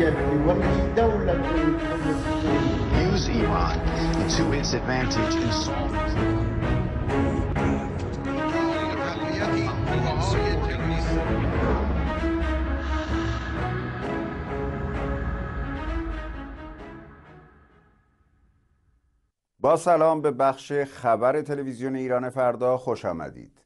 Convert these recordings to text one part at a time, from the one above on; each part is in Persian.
با سلام به بخش خبر تلویزیون ایران فردا خوش آمدید.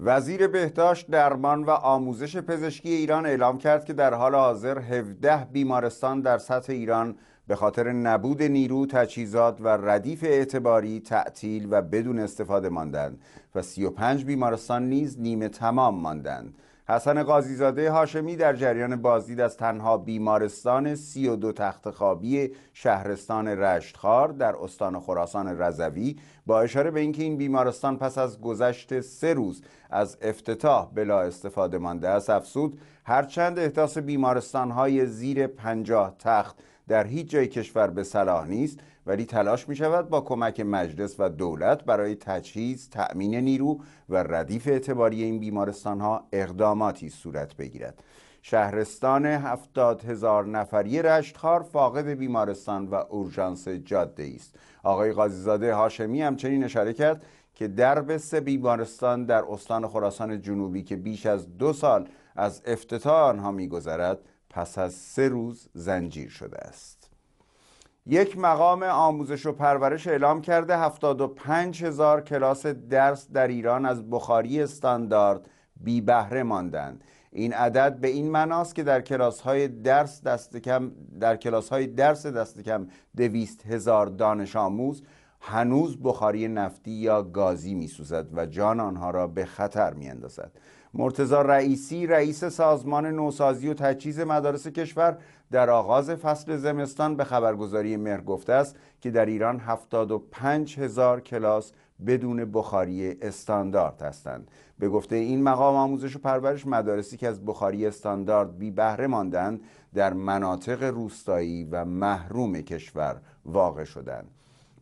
وزیر بهداشت درمان و آموزش پزشکی ایران اعلام کرد که در حال حاضر 17 بیمارستان در سطح ایران به خاطر نبود نیرو، تجهیزات و ردیف اعتباری تعطیل و بدون استفاده ماندند و 35 بیمارستان نیز نیمه تمام ماندند. حسن قاضیزاده هاشمی در جریان بازدید از تنها بیمارستان 32 تخت خوابی شهرستان رشتخار در استان خراسان رضوی با اشاره به اینکه این بیمارستان پس از گذشت سه روز از افتتاح بلا استفاده مانده است افسود هرچند احداث بیمارستان های زیر پنجاه تخت در هیچ جای کشور به صلاح نیست ولی تلاش می شود با کمک مجلس و دولت برای تجهیز، تأمین نیرو و ردیف اعتباری این بیمارستان ها اقداماتی صورت بگیرد. شهرستان هفتاد هزار نفری رشتخار فاقد بیمارستان و اورژانس جاده است. آقای قاضیزاده هاشمی همچنین اشاره کرد که در سه بیمارستان در استان خراسان جنوبی که بیش از دو سال از افتتاح آنها میگذرد پس از سه روز زنجیر شده است یک مقام آموزش و پرورش اعلام کرده 75 هزار کلاس درس در ایران از بخاری استاندارد بی بهره ماندند این عدد به این معناست که در کلاس های درس دست کم در کلاس های درس دست کم دویست هزار دانش آموز هنوز بخاری نفتی یا گازی می سوزد و جان آنها را به خطر می اندازد. مرتزا رئیسی رئیس سازمان نوسازی و تجهیز مدارس کشور در آغاز فصل زمستان به خبرگزاری مهر گفته است که در ایران 75 هزار کلاس بدون بخاری استاندارد هستند به گفته این مقام آموزش و پرورش مدارسی که از بخاری استاندارد بی بهره ماندند در مناطق روستایی و محروم کشور واقع شدند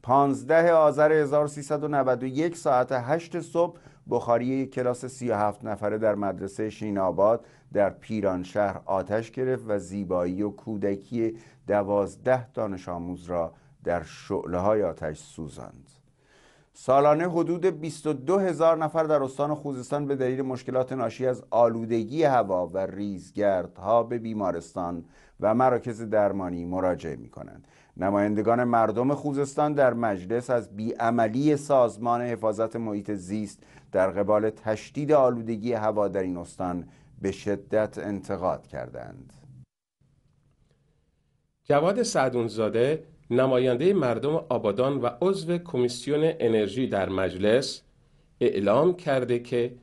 15 آذر 1391 ساعت 8 صبح بخاری یک کلاس 37 نفره در مدرسه شیناباد در پیرانشهر آتش گرفت و زیبایی و کودکی دوازده دانش آموز را در شعله های آتش سوزاند سالانه حدود 22 هزار نفر در استان خوزستان به دلیل مشکلات ناشی از آلودگی هوا و ریزگردها به بیمارستان و مراکز درمانی مراجعه می کنند. نمایندگان مردم خوزستان در مجلس از بیعملی سازمان حفاظت محیط زیست در قبال تشدید آلودگی هوا در این استان به شدت انتقاد کردند جواد سعدونزاده نماینده مردم آبادان و عضو کمیسیون انرژی در مجلس اعلام کرده که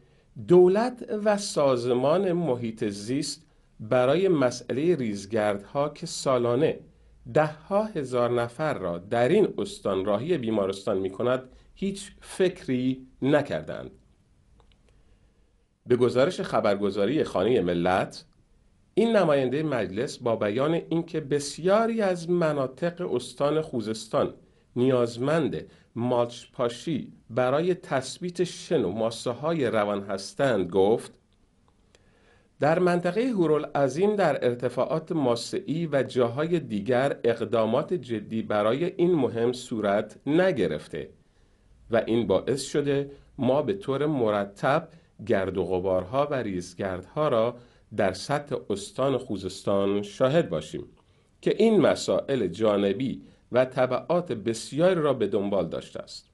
دولت و سازمان محیط زیست برای مسئله ریزگردها که سالانه ده ها هزار نفر را در این استان راهی بیمارستان می کند هیچ فکری نکردند به گزارش خبرگزاری خانه ملت این نماینده مجلس با بیان اینکه بسیاری از مناطق استان خوزستان نیازمند مالچ پاشی برای تثبیت شن و ماسه های روان هستند گفت در منطقه هورالعظیم در ارتفاعات ماسعی و جاهای دیگر اقدامات جدی برای این مهم صورت نگرفته و این باعث شده ما به طور مرتب گرد و غبارها و ریزگردها را در سطح استان خوزستان شاهد باشیم که این مسائل جانبی و طبعات بسیاری را به دنبال داشته است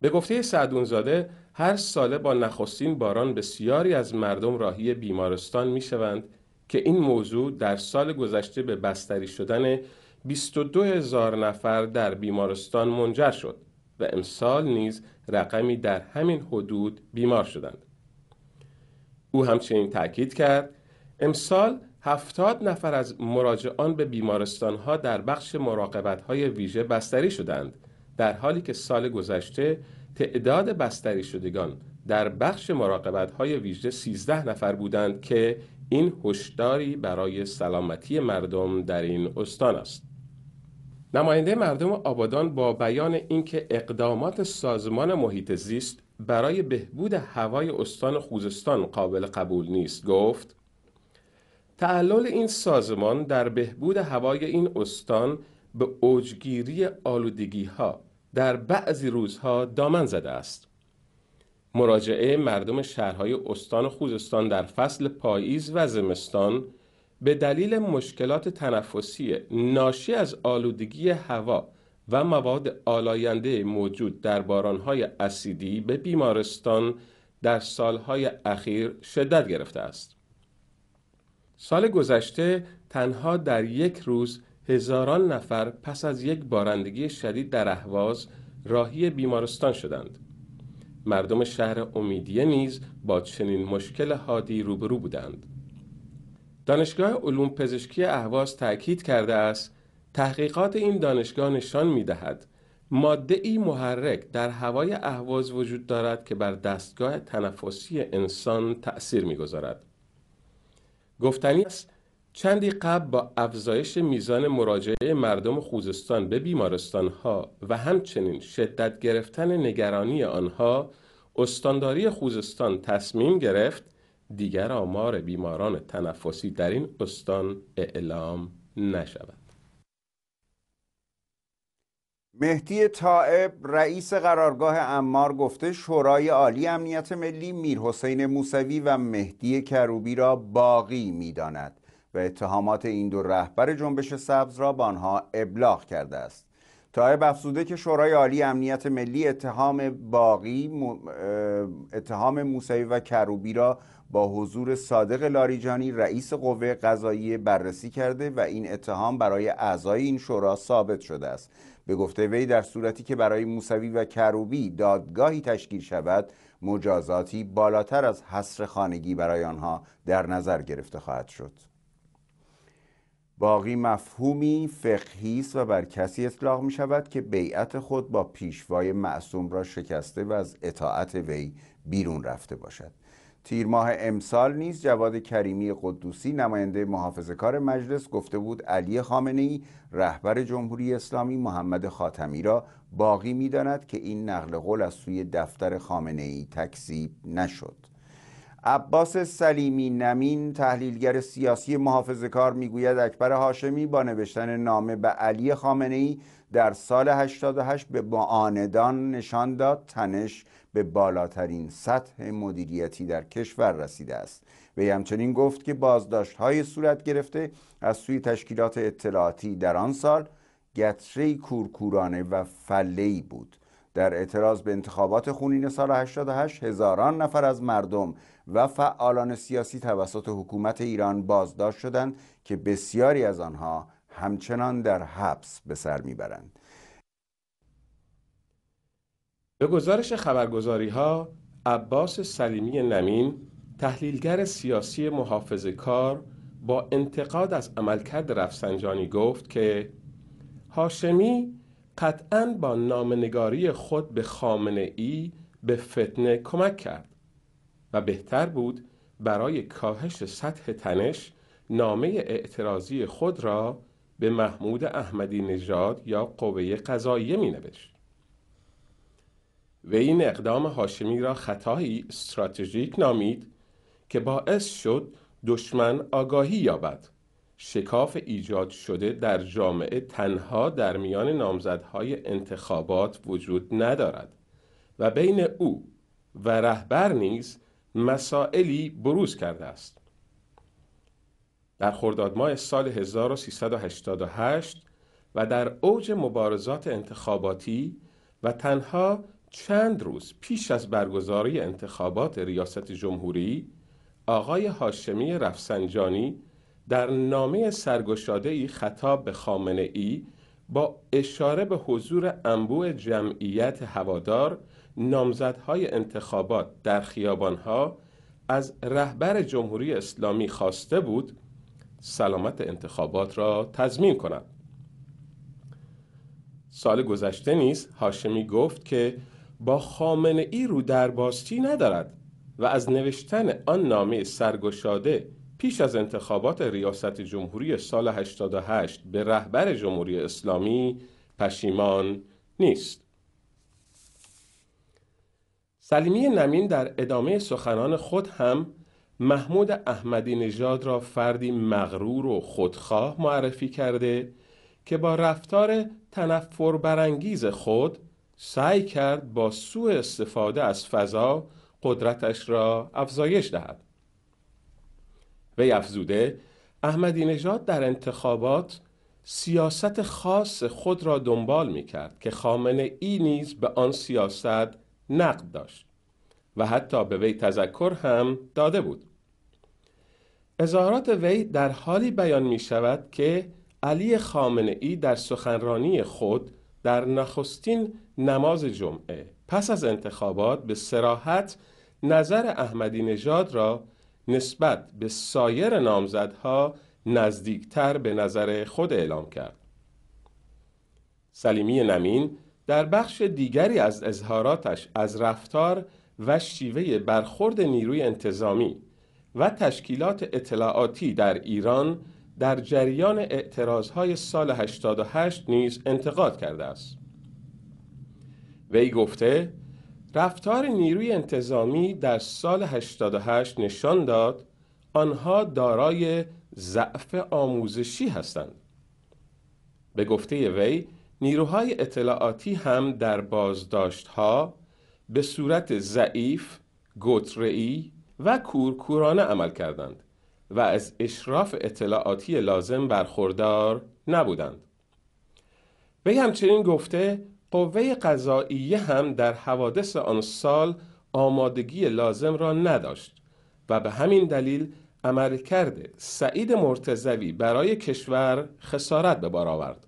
به گفته سعدونزاده هر ساله با نخستین باران بسیاری از مردم راهی بیمارستان می شوند که این موضوع در سال گذشته به بستری شدن 22 هزار نفر در بیمارستان منجر شد و امسال نیز رقمی در همین حدود بیمار شدند او همچنین تاکید کرد امسال هفتاد نفر از مراجعان به بیمارستانها در بخش مراقبت های ویژه بستری شدند در حالی که سال گذشته تعداد بستری شدگان در بخش مراقبت های ویژه 13 نفر بودند که این هشداری برای سلامتی مردم در این استان است نماینده مردم آبادان با بیان اینکه اقدامات سازمان محیط زیست برای بهبود هوای استان خوزستان قابل قبول نیست گفت تعلل این سازمان در بهبود هوای این استان به اوجگیری آلودگی ها در بعضی روزها دامن زده است مراجعه مردم شهرهای استان خوزستان در فصل پاییز و زمستان به دلیل مشکلات تنفسی ناشی از آلودگی هوا و مواد آلاینده موجود در بارانهای اسیدی به بیمارستان در سالهای اخیر شدت گرفته است. سال گذشته تنها در یک روز هزاران نفر پس از یک بارندگی شدید در اهواز راهی بیمارستان شدند. مردم شهر امیدیه نیز با چنین مشکل حادی روبرو بودند. دانشگاه علوم پزشکی اهواز تاکید کرده است تحقیقات این دانشگاه نشان می دهد ماده ای محرک در هوای اهواز وجود دارد که بر دستگاه تنفسی انسان تأثیر می گذارد. گفتنی است چندی قبل با افزایش میزان مراجعه مردم خوزستان به بیمارستان ها و همچنین شدت گرفتن نگرانی آنها استانداری خوزستان تصمیم گرفت دیگر آمار بیماران تنفسی در این استان اعلام نشود مهدی طائب رئیس قرارگاه امار گفته شورای عالی امنیت ملی میرحسین موسوی و مهدی کروبی را باقی میداند و اتهامات این دو رهبر جنبش سبز را به آنها ابلاغ کرده است طایب افزوده که شورای عالی امنیت ملی اتهام باقی اتهام موسوی و کروبی را با حضور صادق لاریجانی رئیس قوه قضایی بررسی کرده و این اتهام برای اعضای این شورا ثابت شده است به گفته وی در صورتی که برای موسوی و کروبی دادگاهی تشکیل شود مجازاتی بالاتر از حصر خانگی برای آنها در نظر گرفته خواهد شد باقی مفهومی فقهی است و بر کسی اطلاق می شود که بیعت خود با پیشوای معصوم را شکسته و از اطاعت وی بیرون رفته باشد تیر ماه امسال نیز جواد کریمی قدوسی نماینده محافظ کار مجلس گفته بود علی خامنه ای رهبر جمهوری اسلامی محمد خاتمی را باقی می داند که این نقل قول از سوی دفتر خامنه ای تکذیب نشد عباس سلیمی نمین تحلیلگر سیاسی محافظ کار میگوید اکبر هاشمی با نوشتن نامه به علی خامنه ای در سال 88 به معاندان نشان داد تنش به بالاترین سطح مدیریتی در کشور رسیده است وی همچنین گفت که بازداشت های صورت گرفته از سوی تشکیلات اطلاعاتی در آن سال گتری کورکورانه و فلهی بود در اعتراض به انتخابات خونین سال 88 هزاران نفر از مردم و فعالان سیاسی توسط حکومت ایران بازداشت شدند که بسیاری از آنها همچنان در حبس به سر میبرند به گزارش خبرگزاری ها عباس سلیمی نمین تحلیلگر سیاسی محافظ کار با انتقاد از عملکرد رفسنجانی گفت که هاشمی قطعا با نامنگاری خود به خامنه ای به فتنه کمک کرد و بهتر بود برای کاهش سطح تنش نامه اعتراضی خود را به محمود احمدی نژاد یا قوه قضاییه می نوشت. و این اقدام هاشمی را خطایی استراتژیک نامید که باعث شد دشمن آگاهی یابد شکاف ایجاد شده در جامعه تنها در میان نامزدهای انتخابات وجود ندارد و بین او و رهبر نیز مسائلی بروز کرده است در خرداد ماه سال 1388 و در اوج مبارزات انتخاباتی و تنها چند روز پیش از برگزاری انتخابات ریاست جمهوری آقای هاشمی رفسنجانی در نامه سرگشاده ای خطاب به خامنه ای با اشاره به حضور انبوه جمعیت هوادار نامزدهای انتخابات در خیابانها از رهبر جمهوری اسلامی خواسته بود سلامت انتخابات را تضمین کند سال گذشته نیز هاشمی گفت که با خامنه ای رو درباستی ندارد و از نوشتن آن نامه سرگشاده پیش از انتخابات ریاست جمهوری سال 88 به رهبر جمهوری اسلامی پشیمان نیست. سلیمی نمین در ادامه سخنان خود هم محمود احمدی نژاد را فردی مغرور و خودخواه معرفی کرده که با رفتار تنفر برانگیز خود سعی کرد با سوء استفاده از فضا قدرتش را افزایش دهد. وی افزوده احمدی نژاد در انتخابات سیاست خاص خود را دنبال می کرد که خامنه ای نیز به آن سیاست نقد داشت و حتی به وی تذکر هم داده بود اظهارات وی در حالی بیان می شود که علی خامنه ای در سخنرانی خود در نخستین نماز جمعه پس از انتخابات به سراحت نظر احمدی نژاد را نسبت به سایر نامزدها نزدیکتر به نظر خود اعلام کرد. سلیمی نمین در بخش دیگری از اظهاراتش از رفتار و شیوه برخورد نیروی انتظامی و تشکیلات اطلاعاتی در ایران در جریان اعتراضهای سال 88 نیز انتقاد کرده است. وی گفته رفتار نیروی انتظامی در سال 88 نشان داد آنها دارای ضعف آموزشی هستند به گفته وی نیروهای اطلاعاتی هم در بازداشتها به صورت ضعیف، گترعی و کورکورانه عمل کردند و از اشراف اطلاعاتی لازم برخوردار نبودند. وی همچنین گفته قوه قضاییه هم در حوادث آن سال آمادگی لازم را نداشت و به همین دلیل عملکرد سعید مرتزوی برای کشور خسارت به بار آورد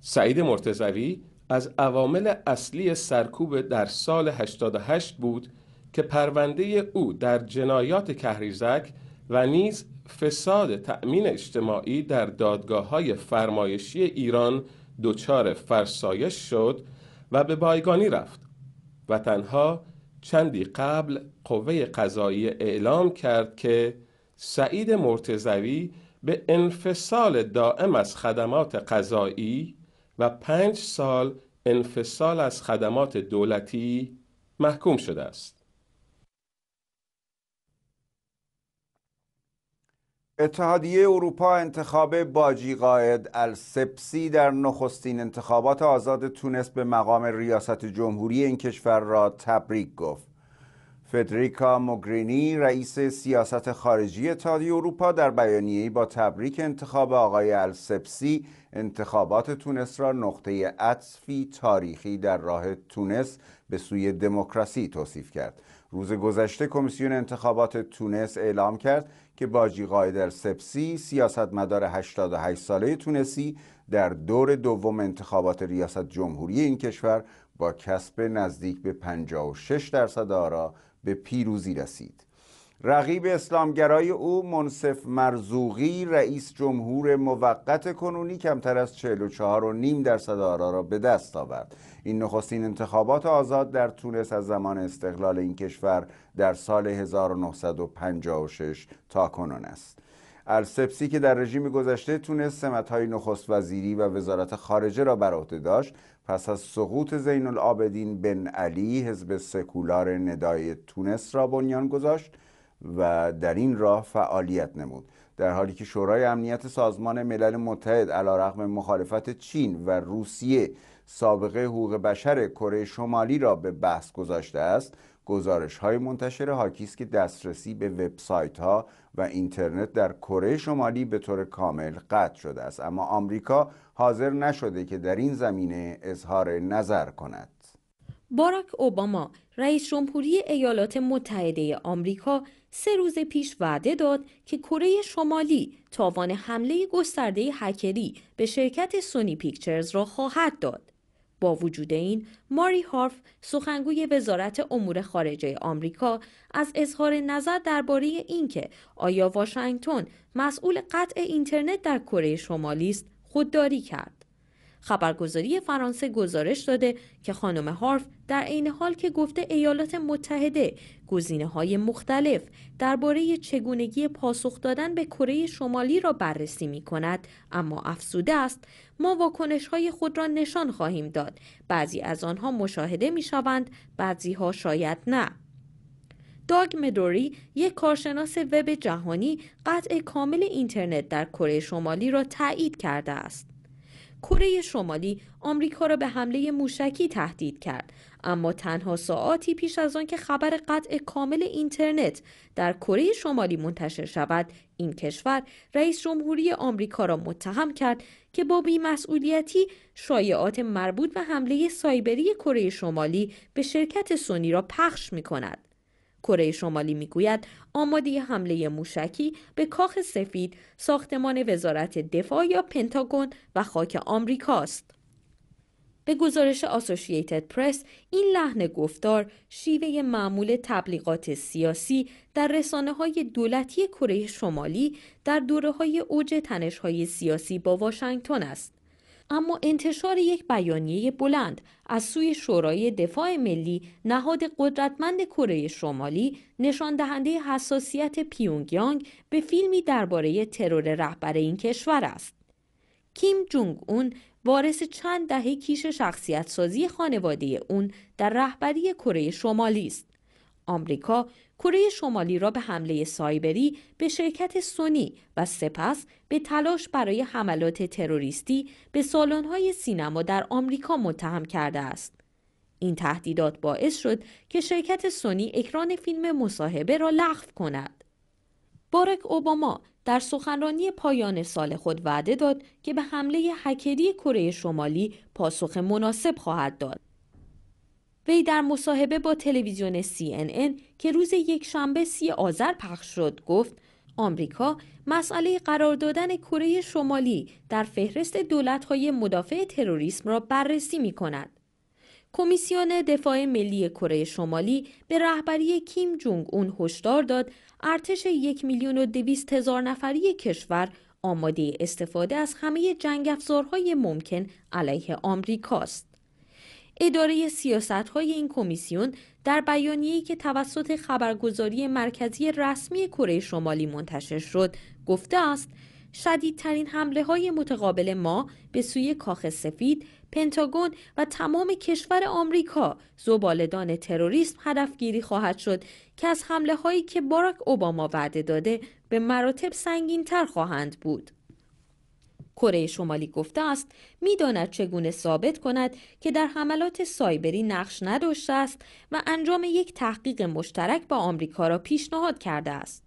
سعید مرتزوی از عوامل اصلی سرکوب در سال 88 بود که پرونده او در جنایات کهریزک و نیز فساد تأمین اجتماعی در دادگاه های فرمایشی ایران دچار فرسایش شد و به بایگانی رفت و تنها چندی قبل قوه قضایی اعلام کرد که سعید مرتزوی به انفصال دائم از خدمات قضایی و پنج سال انفصال از خدمات دولتی محکوم شده است. اتحادیه اروپا انتخاب باجی قائد السپسی در نخستین انتخابات آزاد تونس به مقام ریاست جمهوری این کشور را تبریک گفت. فدریکا موگرینی رئیس سیاست خارجی اتحادیه اروپا در بیانیه‌ای با تبریک انتخاب آقای السپسی انتخابات تونس را نقطه عطفی تاریخی در راه تونس به سوی دموکراسی توصیف کرد. روز گذشته کمیسیون انتخابات تونس اعلام کرد که باجی قایدر سپسی سیاستمدار 88 ساله تونسی در دور دوم انتخابات ریاست جمهوری این کشور با کسب نزدیک به 56 درصد آرا به پیروزی رسید رقیب اسلامگرای او منصف مرزوقی رئیس جمهور موقت کنونی کمتر از 44.5 درصد آرا را به دست آورد این نخستین انتخابات آزاد در تونس از زمان استقلال این کشور در سال 1956 تا کنون است السپسی که در رژیم گذشته تونس سمتهای نخست وزیری و وزارت خارجه را بر عهده داشت پس از سقوط زین العابدین بن علی حزب سکولار ندای تونس را بنیان گذاشت و در این راه فعالیت نمود در حالی که شورای امنیت سازمان ملل متحد علیرغم مخالفت چین و روسیه سابقه حقوق بشر کره شمالی را به بحث گذاشته است گزارش های منتشر حاکی است که دسترسی به وبسایت ها و اینترنت در کره شمالی به طور کامل قطع شده است اما آمریکا حاضر نشده که در این زمینه اظهار نظر کند باراک اوباما رئیس جمهوری ایالات متحده آمریکا سه روز پیش وعده داد که کره شمالی تاوان حمله گسترده هکری به شرکت سونی پیکچرز را خواهد داد با وجود این ماری هارف سخنگوی وزارت امور خارجه آمریکا از اظهار نظر درباره اینکه آیا واشنگتن مسئول قطع اینترنت در کره شمالی است خودداری کرد خبرگزاری فرانسه گزارش داده که خانم هارف در عین حال که گفته ایالات متحده گزینه های مختلف درباره چگونگی پاسخ دادن به کره شمالی را بررسی می کند اما افسوده است ما واکنش های خود را نشان خواهیم داد بعضی از آنها مشاهده می شوند بعضی ها شاید نه داگ مدوری یک کارشناس وب جهانی قطع کامل اینترنت در کره شمالی را تایید کرده است کره شمالی آمریکا را به حمله موشکی تهدید کرد اما تنها ساعاتی پیش از آن که خبر قطع کامل اینترنت در کره شمالی منتشر شود این کشور رئیس جمهوری آمریکا را متهم کرد که با بیمسئولیتی شایعات مربوط به حمله سایبری کره شمالی به شرکت سونی را پخش می کند. کره شمالی میگوید آماده حمله موشکی به کاخ سفید ساختمان وزارت دفاع یا پنتاگون و خاک آمریکاست به گزارش آسوشییتد پرس این لحن گفتار شیوه معمول تبلیغات سیاسی در رسانه های دولتی کره شمالی در دوره های اوج تنش های سیاسی با واشنگتن است اما انتشار یک بیانیه بلند از سوی شورای دفاع ملی نهاد قدرتمند کره شمالی نشان دهنده حساسیت پیونگیانگ به فیلمی درباره ترور رهبر این کشور است کیم جونگ اون وارث چند دهه کیش شخصیت سازی خانواده اون در رهبری کره شمالی است آمریکا کره شمالی را به حمله سایبری به شرکت سونی و سپس به تلاش برای حملات تروریستی به سالن‌های سینما در آمریکا متهم کرده است. این تهدیدات باعث شد که شرکت سونی اکران فیلم مصاحبه را لغو کند. بارک اوباما در سخنرانی پایان سال خود وعده داد که به حمله هکری کره شمالی پاسخ مناسب خواهد داد. وی در مصاحبه با تلویزیون CNN که روز یک شنبه سی آذر پخش شد گفت آمریکا مسئله قرار دادن کره شمالی در فهرست دولت‌های مدافع تروریسم را بررسی می‌کند. کمیسیون دفاع ملی کره شمالی به رهبری کیم جونگ اون هشدار داد ارتش یک میلیون و دویست هزار نفری کشور آماده استفاده از همه جنگ افزارهای ممکن علیه آمریکاست. اداره سیاست های این کمیسیون در بیانیه‌ای که توسط خبرگزاری مرکزی رسمی کره شمالی منتشر شد گفته است شدیدترین حمله های متقابل ما به سوی کاخ سفید، پنتاگون و تمام کشور آمریکا زبالدان تروریسم هدفگیری خواهد شد که از حمله هایی که باراک اوباما وعده داده به مراتب سنگین تر خواهند بود. کره شمالی گفته است میداند چگونه ثابت کند که در حملات سایبری نقش نداشته است و انجام یک تحقیق مشترک با آمریکا را پیشنهاد کرده است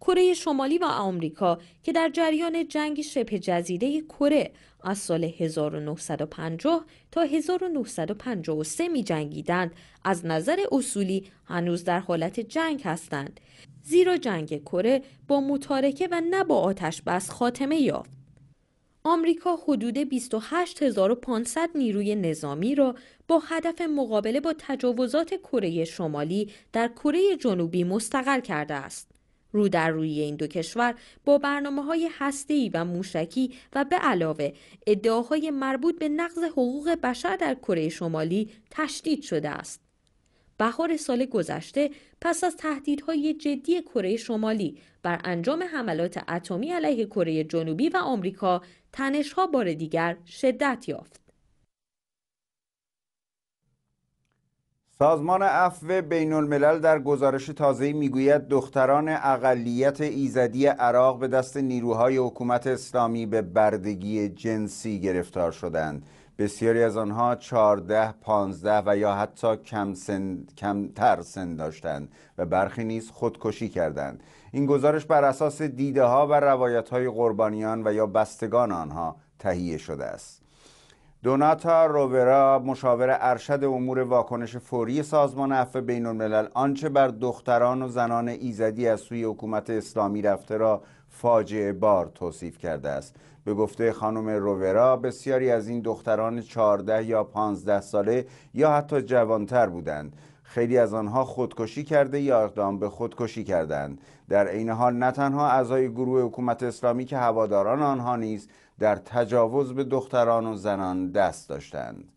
کره شمالی و آمریکا که در جریان جنگ شبه جزیره کره از سال 1950 تا 1953 می جنگیدند از نظر اصولی هنوز در حالت جنگ هستند زیرا جنگ کره با متارکه و نه با آتش بس خاتمه یافت آمریکا حدود 28500 نیروی نظامی را با هدف مقابله با تجاوزات کره شمالی در کره جنوبی مستقر کرده است. رو در روی این دو کشور با برنامه های و موشکی و به علاوه ادعاهای مربوط به نقض حقوق بشر در کره شمالی تشدید شده است. بهار سال گذشته پس از تهدیدهای جدی کره شمالی بر انجام حملات اتمی علیه کره جنوبی و آمریکا تنشها بار دیگر شدت یافت. سازمان عفو بین الملل در گزارش می میگوید دختران اقلیت ایزدی عراق به دست نیروهای حکومت اسلامی به بردگی جنسی گرفتار شدند. بسیاری از آنها 14, 15 و یا حتی کم سن، کمتر سن داشتند و برخی نیز خودکشی کردند. این گزارش بر اساس دیده ها و روایت های قربانیان و یا بستگان آنها تهیه شده است دوناتا روورا مشاور ارشد امور واکنش فوری سازمان عفو بین الملل آنچه بر دختران و زنان ایزدی از سوی حکومت اسلامی رفته را فاجعه بار توصیف کرده است به گفته خانم روورا بسیاری از این دختران 14 یا 15 ساله یا حتی جوانتر بودند خیلی از آنها خودکشی کرده یا اقدام به خودکشی کردند در عین حال نه تنها اعضای گروه حکومت اسلامی که هواداران آنها نیز در تجاوز به دختران و زنان دست داشتند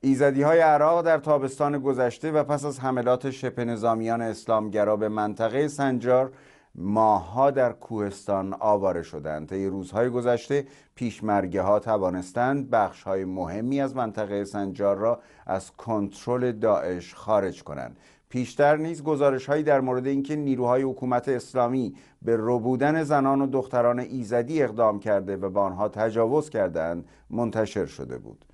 ایزدی های عراق در تابستان گذشته و پس از حملات شبه نظامیان اسلامگرا به منطقه سنجار ماهها در کوهستان آواره شدند طی روزهای گذشته پیشمرگه ها توانستند بخش های مهمی از منطقه سنجار را از کنترل داعش خارج کنند پیشتر نیز گزارش هایی در مورد اینکه نیروهای حکومت اسلامی به ربودن زنان و دختران ایزدی اقدام کرده و به آنها تجاوز کردند منتشر شده بود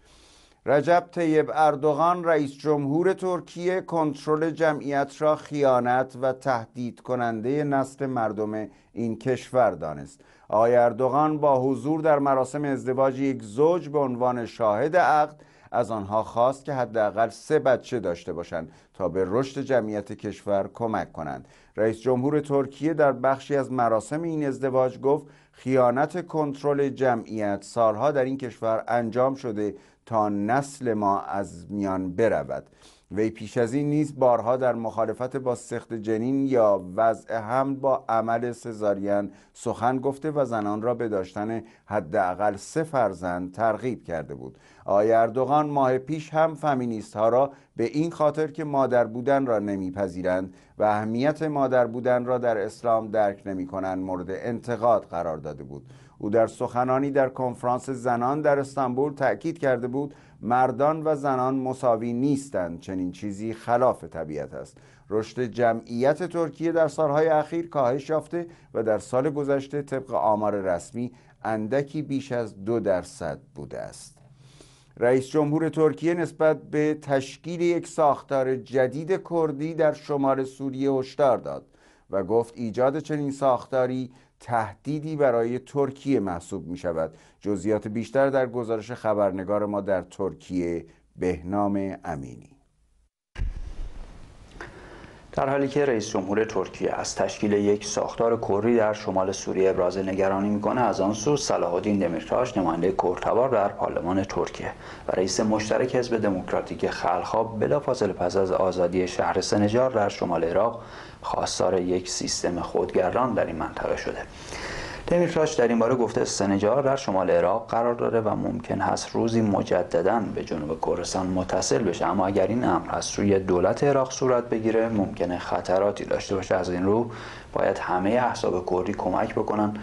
رجب طیب اردوغان رئیس جمهور ترکیه کنترل جمعیت را خیانت و تهدید کننده نسل مردم این کشور دانست آقای اردوغان با حضور در مراسم ازدواج یک زوج به عنوان شاهد عقد از آنها خواست که حداقل سه بچه داشته باشند تا به رشد جمعیت کشور کمک کنند رئیس جمهور ترکیه در بخشی از مراسم این ازدواج گفت خیانت کنترل جمعیت سالها در این کشور انجام شده تا نسل ما از میان برود وی پیش از این نیز بارها در مخالفت با سخت جنین یا وضع هم با عمل سزارین سخن گفته و زنان را به داشتن حداقل سه فرزند ترغیب کرده بود آقای اردوغان ماه پیش هم فمینیست ها را به این خاطر که مادر بودن را نمیپذیرند و اهمیت مادر بودن را در اسلام درک نمی کنند مورد انتقاد قرار داده بود او در سخنانی در کنفرانس زنان در استانبول تاکید کرده بود مردان و زنان مساوی نیستند چنین چیزی خلاف طبیعت است رشد جمعیت ترکیه در سالهای اخیر کاهش یافته و در سال گذشته طبق آمار رسمی اندکی بیش از دو درصد بوده است رئیس جمهور ترکیه نسبت به تشکیل یک ساختار جدید کردی در شمال سوریه هشدار داد و گفت ایجاد چنین ساختاری تهدیدی برای ترکیه محسوب می شود جزئیات بیشتر در گزارش خبرنگار ما در ترکیه بهنام امینی در حالی که رئیس جمهور ترکیه از تشکیل یک ساختار کری در شمال سوریه ابراز نگرانی میکنه از آن سو صلاح الدین دمیرتاش نماینده کردتبار در پارلمان ترکیه و رئیس مشترک حزب دموکراتیک خلقها بلافاصله پس از آزادی شهر سنجار در شمال عراق خواستار یک سیستم خودگردان در این منطقه شده فراش در این باره گفته سنجار در شمال عراق قرار داره و ممکن هست روزی مجددا به جنوب کردستان متصل بشه اما اگر این امر از روی دولت عراق صورت بگیره ممکنه خطراتی داشته باشه از این رو باید همه احزاب کردی کمک بکنن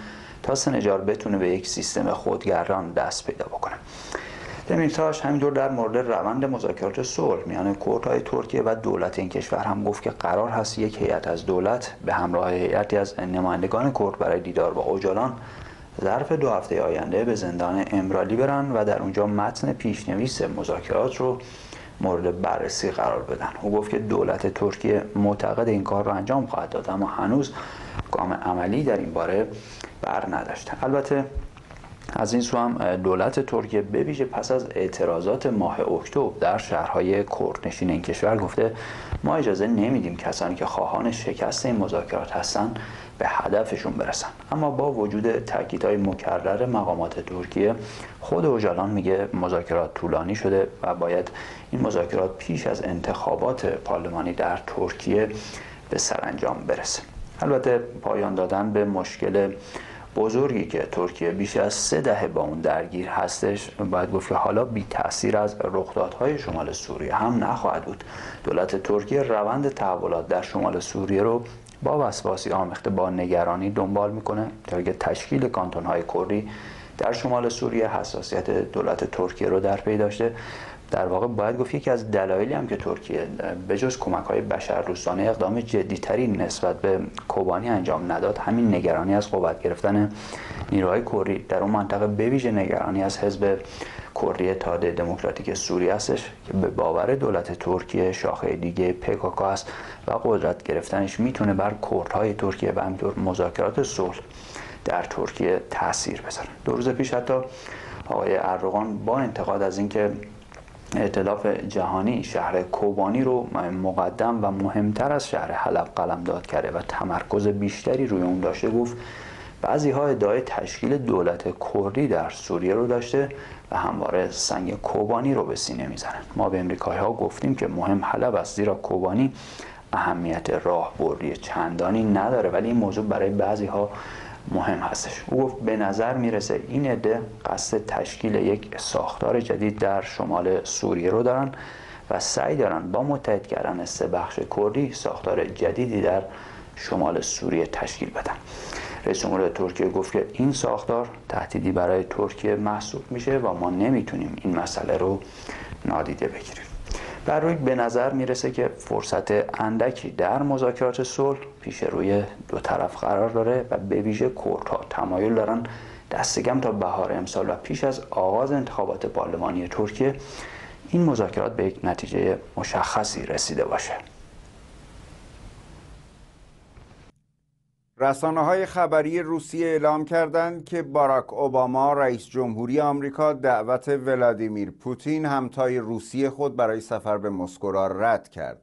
تا سنجار بتونه به یک سیستم خودگردان دست پیدا بکنه میتاش همینطور در مورد روند مذاکرات صلح میان های ترکیه و دولت این کشور هم گفت که قرار هست یک هیئت از دولت به همراه هیئتی از نمایندگان کرد برای دیدار با اوجالان ظرف دو هفته آینده به زندان امرالی برن و در اونجا متن پیشنویس مذاکرات رو مورد بررسی قرار بدن او گفت که دولت ترکیه معتقد این کار را انجام خواهد داد اما هنوز گام عملی در این باره بر نداشته البته از این سو هم دولت ترکیه به پس از اعتراضات ماه اکتبر در شهرهای کردنشین این کشور گفته ما اجازه نمیدیم کسانی که خواهان شکست این مذاکرات هستن به هدفشون برسن اما با وجود تاکیدهای مکرر مقامات ترکیه خود اوجالان میگه مذاکرات طولانی شده و باید این مذاکرات پیش از انتخابات پارلمانی در ترکیه به سرانجام برسه البته پایان دادن به مشکل بزرگی که ترکیه بیش از سه دهه با اون درگیر هستش باید گفت که حالا بی تاثیر از رخدادهای شمال سوریه هم نخواهد بود دولت ترکیه روند تحولات در شمال سوریه رو با وسواسی آمخته با نگرانی دنبال میکنه در که تشکیل کانتونهای کردی در شمال سوریه حساسیت دولت ترکیه رو در پی داشته در واقع باید گفت یکی از دلایلی هم که ترکیه جز کمک های بشر روستانه اقدام جدیتری نسبت به کوبانی انجام نداد همین نگرانی از قوت گرفتن نیروهای کردی در اون منطقه ویژه نگرانی از حزب کردی تاده دموکراتیک سوریه هستش که به باور دولت ترکیه شاخه دیگه پکاکا است و قدرت گرفتنش میتونه بر کردهای ترکیه و همینطور مذاکرات صلح در ترکیه تاثیر بذاره دو روز پیش حتی آقای اردوغان با انتقاد از اینکه اعتلاف جهانی شهر کوبانی رو مقدم و مهمتر از شهر حلب قلمداد کرده و تمرکز بیشتری روی اون داشته گفت بعضی ها ادعای تشکیل دولت کردی در سوریه رو داشته و همواره سنگ کوبانی رو به سینه میزنند ما به امریکایی ها گفتیم که مهم حلب است زیرا کوبانی اهمیت راه بردی چندانی نداره ولی این موضوع برای بعضی ها مهم هستش او گفت به نظر میرسه این عده قصد تشکیل یک ساختار جدید در شمال سوریه رو دارن و سعی دارن با متحد کردن سه بخش کردی ساختار جدیدی در شمال سوریه تشکیل بدن رئیس جمهور ترکیه گفت که این ساختار تهدیدی برای ترکیه محسوب میشه و ما نمیتونیم این مسئله رو نادیده بگیریم بر روی به نظر میرسه که فرصت اندکی در مذاکرات صلح پیش روی دو طرف قرار داره و به ویژه کردها تمایل دارن دستگم تا بهار امسال و پیش از آغاز انتخابات پارلمانی ترکیه این مذاکرات به یک نتیجه مشخصی رسیده باشه رسانه های خبری روسیه اعلام کردند که باراک اوباما رئیس جمهوری آمریکا دعوت ولادیمیر پوتین همتای روسیه خود برای سفر به مسکو را رد کرد.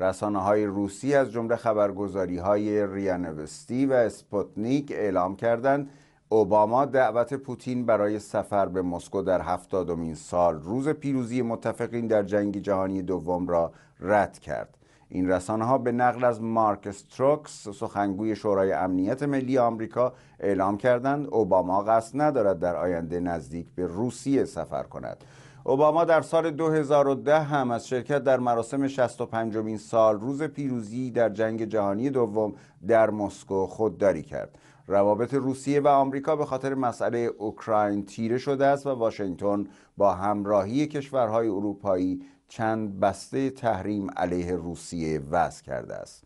رسانه های روسی از جمله خبرگزاری های ریانوستی و اسپوتنیک اعلام کردند اوباما دعوت پوتین برای سفر به مسکو در هفتادمین سال روز پیروزی متفقین در جنگ جهانی دوم را رد کرد. این رسانه ها به نقل از مارک استروکس، سخنگوی شورای امنیت ملی آمریکا اعلام کردند اوباما قصد ندارد در آینده نزدیک به روسیه سفر کند اوباما در سال 2010 هم از شرکت در مراسم 65 مین سال روز پیروزی در جنگ جهانی دوم در مسکو خودداری کرد. روابط روسیه و آمریکا به خاطر مسئله اوکراین تیره شده است و واشنگتن با همراهی کشورهای اروپایی چند بسته تحریم علیه روسیه وضع کرده است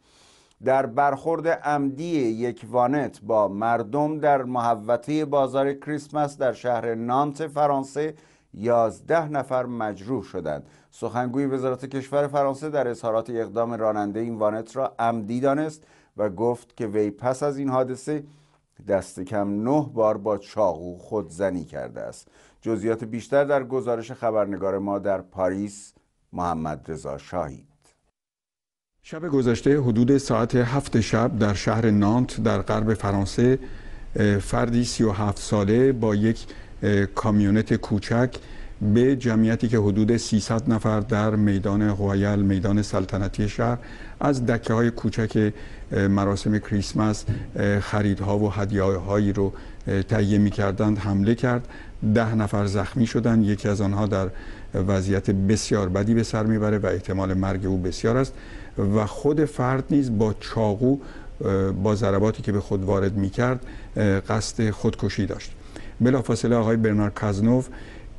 در برخورد عمدی یک وانت با مردم در محوطه بازار کریسمس در شهر نانت فرانسه یازده نفر مجروح شدند سخنگوی وزارت کشور فرانسه در اظهارات اقدام راننده این وانت را عمدی دانست و گفت که وی پس از این حادثه دست کم نه بار با چاقو خودزنی کرده است جزئیات بیشتر در گزارش خبرنگار ما در پاریس محمد رضا شب گذشته حدود ساعت هفت شب در شهر نانت در غرب فرانسه فردی هفت ساله با یک کامیونت کوچک به جمعیتی که حدود 300 نفر در میدان غویل میدان سلطنتی شهر از دکه های کوچک مراسم کریسمس خریدها و هدیه هایی رو تهیه می کردند حمله کرد ده نفر زخمی شدند یکی از آنها در وضعیت بسیار بدی به سر میبره و احتمال مرگ او بسیار است و خود فرد نیز با چاقو با ضرباتی که به خود وارد میکرد قصد خودکشی داشت بلافاصله آقای برنار کازنوف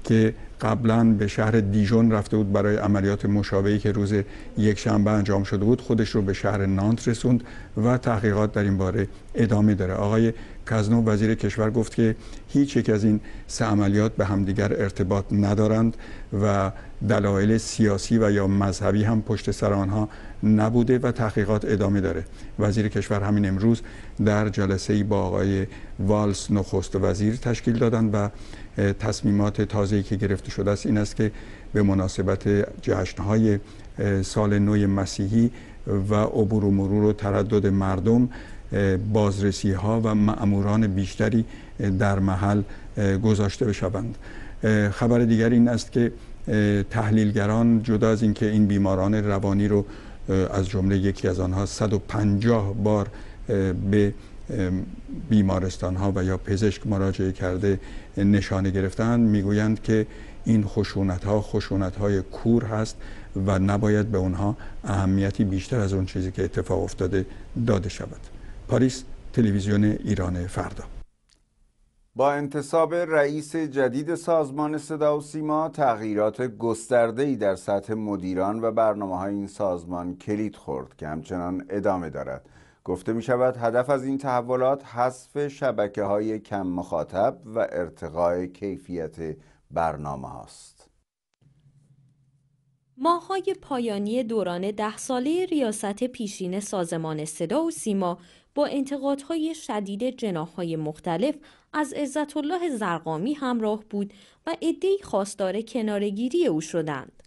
که قبلا به شهر دیژون رفته بود برای عملیات مشابهی که روز یک شنبه انجام شده بود خودش رو به شهر نانت رسوند و تحقیقات در این باره ادامه داره آقای کزنو وزیر کشور گفت که هیچ یک از این سه عملیات به همدیگر ارتباط ندارند و دلایل سیاسی و یا مذهبی هم پشت سر آنها نبوده و تحقیقات ادامه داره وزیر کشور همین امروز در جلسه ای با آقای والس نخست وزیر تشکیل دادند و تصمیمات تازه‌ای که گرفته شده است این است که به مناسبت جشن‌های سال نوی مسیحی و عبور و مرور و تردد مردم بازرسی ها و معموران بیشتری در محل گذاشته بشوند خبر دیگر این است که تحلیلگران جدا از اینکه این بیماران روانی رو از جمله یکی از آنها 150 بار به بیمارستان ها و یا پزشک مراجعه کرده نشانه گرفتن میگویند که این خشونت ها خشونت های کور هست و نباید به اونها اهمیتی بیشتر از اون چیزی که اتفاق افتاده داده شود پاریس تلویزیون ایران فردا با انتصاب رئیس جدید سازمان صدا و سیما تغییرات گسترده در سطح مدیران و برنامه های این سازمان کلید خورد که همچنان ادامه دارد گفته می شود هدف از این تحولات حذف شبکه های کم مخاطب و ارتقای کیفیت برنامه هاست. ماهای پایانی دوران ده ساله ریاست پیشین سازمان صدا و سیما با انتقادهای شدید های مختلف از عزت الله زرقامی همراه بود و عدهای خواستار کنارگیری او شدند.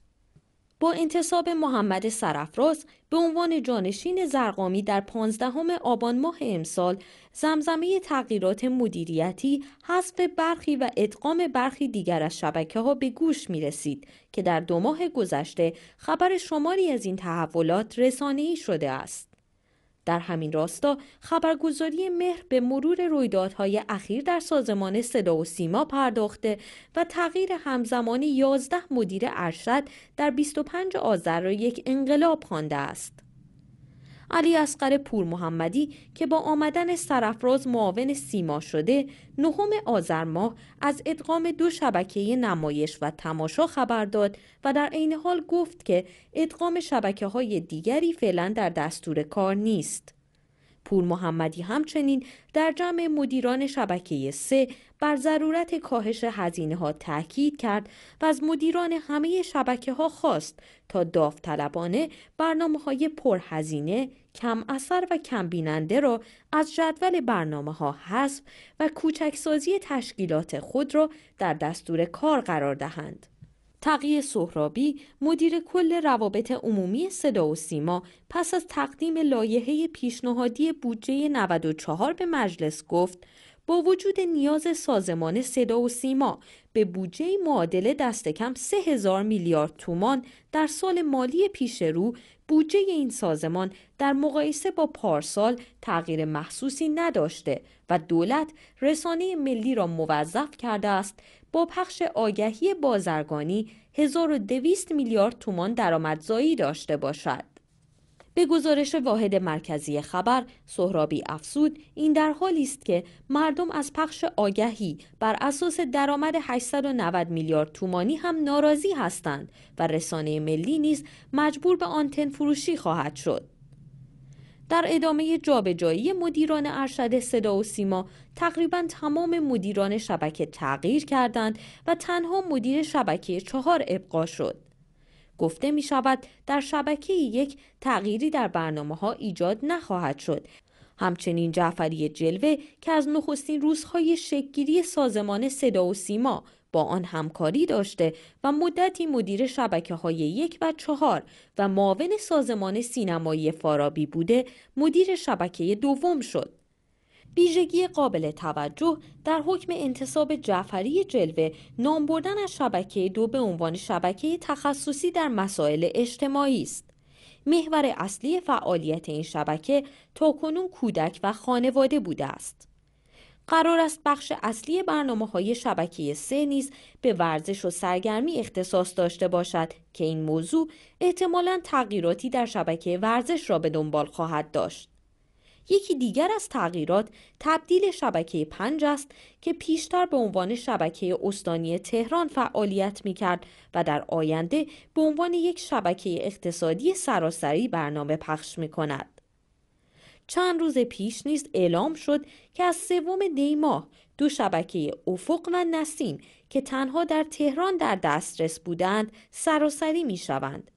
با انتصاب محمد سرفراز به عنوان جانشین زرقامی در 15 آبان ماه امسال زمزمه تغییرات مدیریتی حذف برخی و ادغام برخی دیگر از شبکه ها به گوش می رسید که در دو ماه گذشته خبر شماری از این تحولات ای شده است. در همین راستا خبرگزاری مهر به مرور رویدادهای اخیر در سازمان صدا و سیما پرداخته و تغییر همزمان 11 مدیر ارشد در 25 آذر را یک انقلاب خوانده است. علی اصغر پور محمدی که با آمدن سرافراز معاون سیما شده نهم آذر ماه از ادغام دو شبکه نمایش و تماشا خبر داد و در عین حال گفت که ادغام شبکه های دیگری فعلا در دستور کار نیست. پور محمدی همچنین در جمع مدیران شبکه سه بر ضرورت کاهش هزینه ها تاکید کرد و از مدیران همه شبکه ها خواست تا داوطلبانه برنامه های پرهزینه، کم اثر و کم بیننده را از جدول برنامه ها حذف و کوچکسازی تشکیلات خود را در دستور کار قرار دهند. تقی سهرابی مدیر کل روابط عمومی صدا و سیما پس از تقدیم لایحه پیشنهادی بودجه 94 به مجلس گفت با وجود نیاز سازمان صدا و سیما به بودجه معادله دست کم 3000 میلیارد تومان در سال مالی پیش رو بودجه این سازمان در مقایسه با پارسال تغییر محسوسی نداشته و دولت رسانه ملی را موظف کرده است با پخش آگهی بازرگانی 1200 میلیارد تومان درآمدزایی داشته باشد. به گزارش واحد مرکزی خبر سهرابی افسود این در حالی است که مردم از پخش آگهی بر اساس درآمد 890 میلیارد تومانی هم ناراضی هستند و رسانه ملی نیز مجبور به آنتن فروشی خواهد شد در ادامه جابجایی مدیران ارشد صدا و سیما تقریبا تمام مدیران شبکه تغییر کردند و تنها مدیر شبکه چهار ابقا شد گفته می شود در شبکه یک تغییری در برنامه ها ایجاد نخواهد شد همچنین جعفری جلوه که از نخستین روزهای شکگیری سازمان صدا و سیما با آن همکاری داشته و مدتی مدیر شبکه های یک و چهار و معاون سازمان سینمایی فارابی بوده مدیر شبکه دوم شد. ویژگی قابل توجه در حکم انتصاب جعفری جلوه نام بردن از شبکه دو به عنوان شبکه تخصصی در مسائل اجتماعی است. محور اصلی فعالیت این شبکه کنون کودک و خانواده بوده است. قرار است بخش اصلی برنامه های شبکه سه نیز به ورزش و سرگرمی اختصاص داشته باشد که این موضوع احتمالا تغییراتی در شبکه ورزش را به دنبال خواهد داشت. یکی دیگر از تغییرات تبدیل شبکه پنج است که پیشتر به عنوان شبکه استانی تهران فعالیت می کرد و در آینده به عنوان یک شبکه اقتصادی سراسری برنامه پخش می کند. چند روز پیش نیز اعلام شد که از سوم دی ماه دو شبکه افق و نسیم که تنها در تهران در دسترس بودند سراسری می شوند.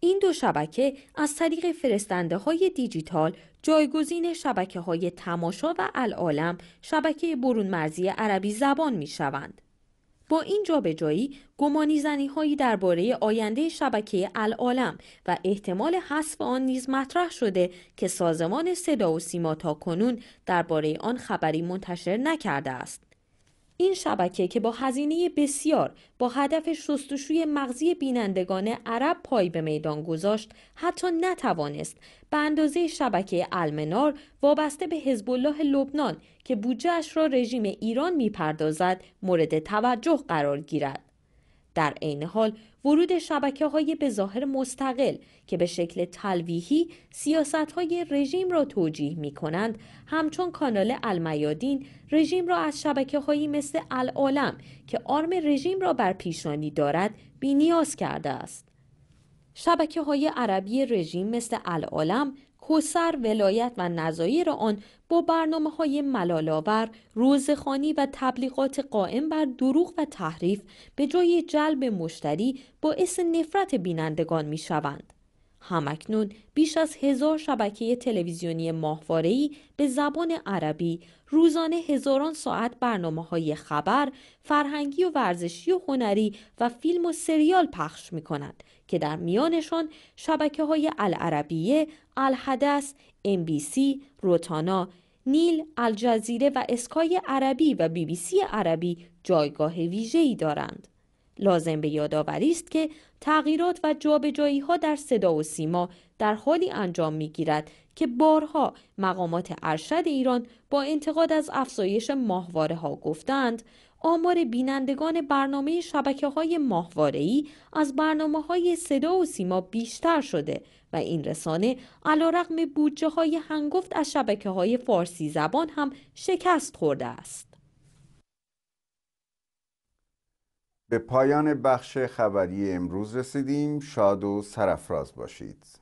این دو شبکه از طریق فرستنده های دیجیتال جایگزین شبکه های تماشا و العالم شبکه برون مرزی عربی زبان می شوند. با این جابجایی زنی هایی درباره آینده شبکه العالم و احتمال حذف آن نیز مطرح شده که سازمان صدا و سیما تا کنون درباره آن خبری منتشر نکرده است. این شبکه که با هزینه بسیار با هدف شستشوی مغزی بینندگان عرب پای به میدان گذاشت حتی نتوانست به اندازه شبکه المنار وابسته به حزب الله لبنان که بودجهاش را رژیم ایران میپردازد مورد توجه قرار گیرد در عین حال ورود شبکه های به ظاهر مستقل که به شکل تلویحی سیاست های رژیم را توجیه می کنند همچون کانال المیادین رژیم را از شبکه هایی مثل العالم که آرم رژیم را بر پیشانی دارد بینیاز کرده است. شبکه های عربی رژیم مثل العالم حسر ولایت و نظایر آن با برنامه های ملالاور، روزخانی و تبلیغات قائم بر دروغ و تحریف به جای جلب مشتری باعث نفرت بینندگان می شوند. همکنون بیش از هزار شبکه تلویزیونی ماهواره‌ای به زبان عربی روزانه هزاران ساعت برنامه های خبر، فرهنگی و ورزشی و هنری و فیلم و سریال پخش می که در میانشان شبکه های العربیه، الحدث، امبیسی، روتانا، نیل، الجزیره و اسکای عربی و بی بی سی عربی جایگاه ویژه‌ای دارند. لازم به یادآوری است که تغییرات و جابجایی ها در صدا و سیما در حالی انجام می گیرد که بارها مقامات ارشد ایران با انتقاد از افزایش ماهواره ها گفتند آمار بینندگان برنامه شبکه های ماهواره‌ای از برنامه های صدا و سیما بیشتر شده و این رسانه علا رقم بودجه های هنگفت از شبکه های فارسی زبان هم شکست خورده است. به پایان بخش خبری امروز رسیدیم شاد و سرفراز باشید.